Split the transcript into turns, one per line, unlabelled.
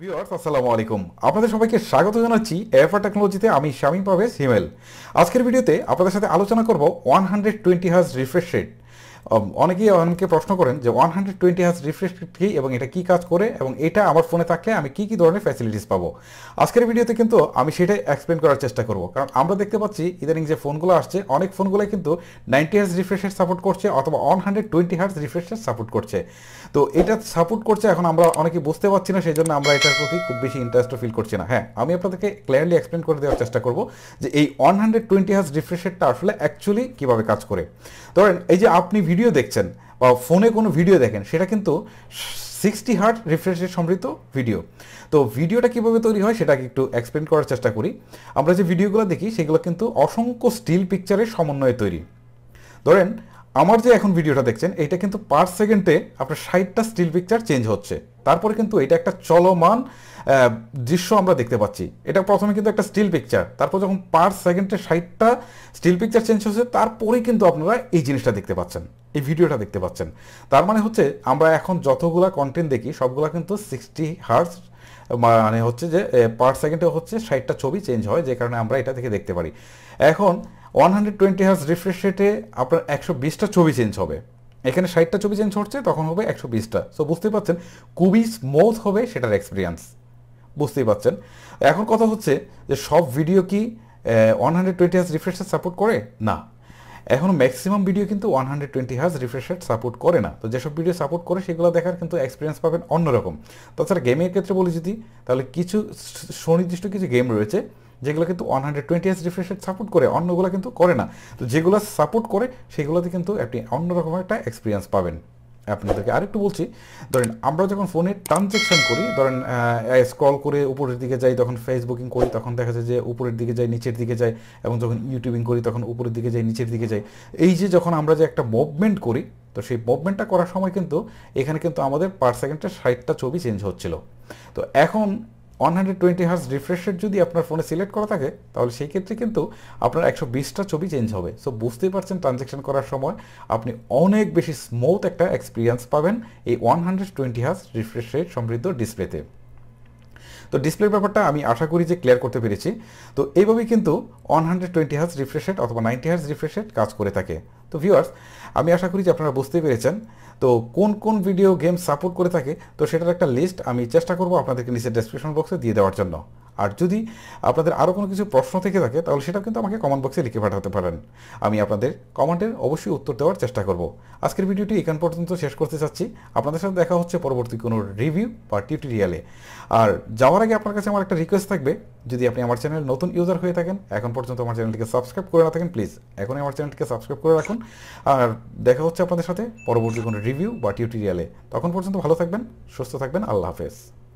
viewers আসসালামু আলাইকুম আপনাদের সবাইকে স্বাগত জানাচ্ছি এফআর টেকনোলজিতে আমি শামীম পাবেস হিমেল আজকের ভিডিওতে আপনাদের সাথে আলোচনা করব one hundred twenty hertz refresh rate অনেকেই অনেকে প্রশ্ন করেন যে one hundred twenty hertz refresh কি এবং এটা কি কাজ করে এবং এটা আমার ফোনে থাকলে আমি কি কি ধরনের ফ্যাসিলিটিস পাবো আজকের ভিডিওতে কিন্তু আমি সেটাই এক্সপ্লেন করার চেষ্টা করব কারণ আমরা দেখতে পাচ্ছি ইদানিং যে ফোনগুলো আসছে অনেক ফোনগুলো কিন্তু নাইনটি হার্স রিফ্রেশের সাপোর্ট করছে অথবা ওয়ান হান্ড্রেড টোয়েন্টি হার্স রিফ্রেশের সাপোর্ট করছে তো এটা সাপোর্ট করছে এখন আমরা অনেকে বুঝতে পারছি না সেই জন্য আমরা এটার প্রতি খুব বেশি ইন্টারেস্টও ফিল করছি না হ্যাঁ আমি আপনাদেরকে ক্লিয়ারলি এক্সপ্লেন করে দেওয়ার চেষ্টা করব যে এই ওয়ান হান্ড্রেড টোয়েন্টি হার্স রিফ্রেশেরটা আসলে অ্যাকচুয়ালি কীভাবে কাজ করে ধরেন এই যে আপনি ভিডিও ভিডিও দেখছেন বা ফোনে কোনো ভিডিও দেখেন সেটা কিন্তু সিক্সটি হার্ট রিফ্রেশের সমৃদ্ধ ভিডিও তো ভিডিওটা কীভাবে তৈরি হয় সেটাকে একটু এক্সপ্লেন করার চেষ্টা করি আমরা যে ভিডিওগুলো দেখি সেগুলো কিন্তু অসংখ্য স্টিল পিকচারের সমন্বয়ে তৈরি ধরেন আমার যে এখন ভিডিওটা দেখছেন এটা কিন্তু পার সেকেন্ডে আপনার ষাটটা স্টিল পিকচার চেঞ্জ হচ্ছে তারপরে কিন্তু এটা একটা চলমান দৃশ্য আমরা দেখতে পাচ্ছি এটা প্রথমে কিন্তু একটা স্টিল পিকচার তারপর যখন পার সেকেন্ডে ষাটটা স্টিল পিকচার চেঞ্জ হচ্ছে তারপরেই কিন্তু আপনারা এই জিনিসটা দেখতে পাচ্ছেন এই ভিডিওটা দেখতে পাচ্ছেন তার মানে হচ্ছে আমরা এখন যতগুলা কন্টেন্ট দেখি সবগুলা কিন্তু সিক্সটি হার্স মানে হচ্ছে যে পার সেকেন্ডে হচ্ছে ষাটটা ছবি চেঞ্জ হয় যে কারণে আমরা এটা থেকে দেখতে পারি এখন one hundred twenty hertz refresh রেটে আপনার একশো বিশটা ছবি চেঞ্জ হবে এখানে ষাটটা ছবি চেঞ্জ হচ্ছে তখন হবে একশো বিশটা সো বুঝতেই পারছেন খুবই স্মুথ হবে সেটার এক্সপিরিয়েন্স বুঝতেই পারছেন এখন কথা হচ্ছে যে সব ভিডিও কি one hundred twenty hertz refresh support করে না এখন ম্যাক্সিমাম ভিডিও কিন্তু one hundred twenty hertz refresh rate support করে না তো যেসব ভিডিও সাপোর্ট করে সেগুলো দেখার কিন্তু এক্সপিরিয়েন্স পাবেন অন্যরকম তাছাড়া গেমের ক্ষেত্রে বলি যদি তাহলে কিছু সুনির্দিষ্ট কিছু গেম রয়েছে যেগুলো কিন্তু one hundred twenty hertz refresh rate support করে অন্যগুলো কিন্তু করে না তো যেগুলো সাপোর্ট করে সেগুলোতে কিন্তু আপনি অন্যরকম একটা এক্সপিরিয়েন্স পাবেন আপনাদেরকে আরেকটু বলছি ধরেন আমরা যখন ফোনে ট্রানজ্যাকশন করি ধরেন স্ক্রল করে উপরের দিকে যাই তখন ফেসবুকিং করি তখন দেখা যায় যে উপরের দিকে যাই নিচের দিকে যাই এবং যখন ইউটিউবিং করি তখন উপরের দিকে যাই নিচের দিকে যাই এই যে যখন আমরা যে একটা মুভমেন্ট করি তো সেই মুভমেন্টটা করার সময় কিন্তু এখানে কিন্তু আমাদের পার সেকেন্ডের ষাটটা ছবি চেঞ্জ হচ্ছিল তো এখন one hundred twenty hertz refresh rate যদি আপনার ফোনে সিলেক্ট করা থাকে তাহলে সেই ক্ষেত্রে কিন্তু আপনার একশো বিশটা ছবি চেঞ্জ হবে সো বুঝতেই পারছেন ট্রানজ্যাকশন করার সময় আপনি অনেক বেশি স্মুথ একটা এক্সপিরিয়েন্স পাবেন এই one hundred twenty hertz refresh rate সমৃদ্ধ ডিসপ্লেতে তো ডিসপ্লের ব্যাপারটা আমি আশা করি যে ক্লিয়ার করতে পেরেছি তো এইভাবেই কিন্তু one hundred twenty hertz refreshed অথবা নাইনটি হার্স রিফ্রেশেড কাজ করে থাকে তো ভিউয়ার্স আমি আশা করি যে আপনারা বুঝতেই পেরেছেন তো কোন কোন ভিডিও গেম সাপোর্ট করে থাকে তো সেটার একটা লিস্ট আমি চেষ্টা করব আপনাদেরকে নিচে ডেসক্রিপশন বক্সে দিয়ে দেওয়ার জন্য আর যদি আপনাদের আরও কোনো কিছু প্রশ্ন থেকে থাকে তাহলে সেটা কিন্তু আমাকে কমেন্ট বক্সে লিখে পাঠাতে পারেন আমি আপনাদের কমেন্টের অবশ্যই উত্তর দেওয়ার চেষ্টা করব আজকের ভিডিওটি এখান পর্যন্ত শেষ করতে চাচ্ছি আপনাদের সাথে দেখা হচ্ছে পরবর্তী কোনো রিভিউ বা টিউটোরিয়ালে আর যাওয়ার আগে আপনার কাছে আমার একটা রিকোয়েস্ট থাকবে যদি আপনি আমার চ্যানেল নতুন ইউজার হয়ে থাকেন এখন পর্যন্ত আমার চ্যানেলটিকে সাবস্ক্রাইব করে না থাকেন প্লিজ এখনই আমার চ্যানেলটিকে সাবস্ক্রাইব করে রাখুন আর দেখা হচ্ছে আপনাদের সাথে পরবর্তী কোনো রিভিউ বা টিউটোরিয়ালে তখন পর্যন্ত ভালো থাকবেন সুস্থ থাকবেন আল্লাহ হাফেজ